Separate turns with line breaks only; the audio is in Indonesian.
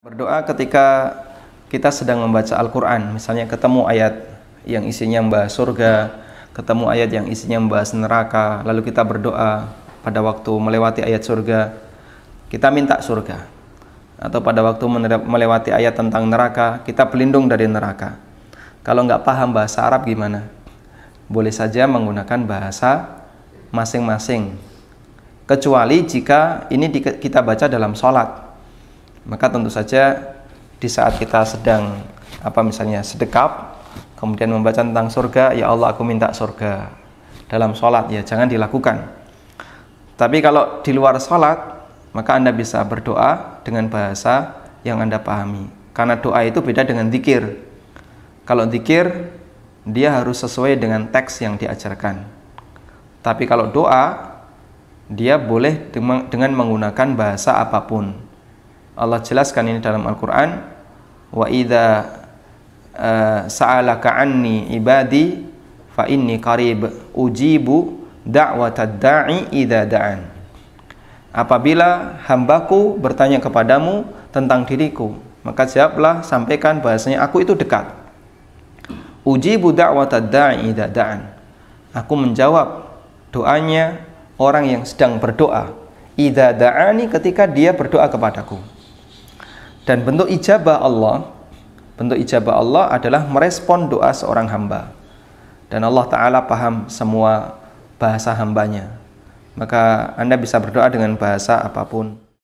Berdoa ketika kita sedang membaca Al-Quran, misalnya ketemu ayat yang isinya membahas surga, ketemu ayat yang isinya membahas neraka, lalu kita berdoa pada waktu melewati ayat surga, kita minta surga. Atau pada waktu melewati ayat tentang neraka, kita pelindung dari neraka. Kalau nggak paham bahasa Arab gimana? Boleh saja menggunakan bahasa masing-masing. Kecuali jika ini kita baca dalam sholat, maka tentu saja di saat kita sedang apa misalnya sedekap, kemudian membaca tentang surga, ya Allah aku minta surga dalam sholat ya jangan dilakukan. Tapi kalau di luar sholat maka anda bisa berdoa dengan bahasa yang anda pahami karena doa itu beda dengan zikir. Kalau zikir dia harus sesuai dengan teks yang diajarkan. Tapi kalau doa, dia boleh dengan menggunakan bahasa apapun. Allah jelaskan ini dalam Al-Qur'an wa idha uh, sa'alaka anni ibadi fa inni qarib ujibu da'watad da'i idha da'an Apabila hambaku bertanya kepadamu tentang diriku maka jawablah sampaikan bahasanya aku itu dekat ujibu da'watad da'i idha da'an Aku menjawab doanya orang yang sedang berdoa idza da'ani ketika dia berdoa kepadaku dan bentuk ijabah Allah, bentuk ijabah Allah adalah merespon doa seorang hamba. Dan Allah Ta'ala paham semua bahasa hambanya. Maka Anda bisa berdoa dengan bahasa apapun.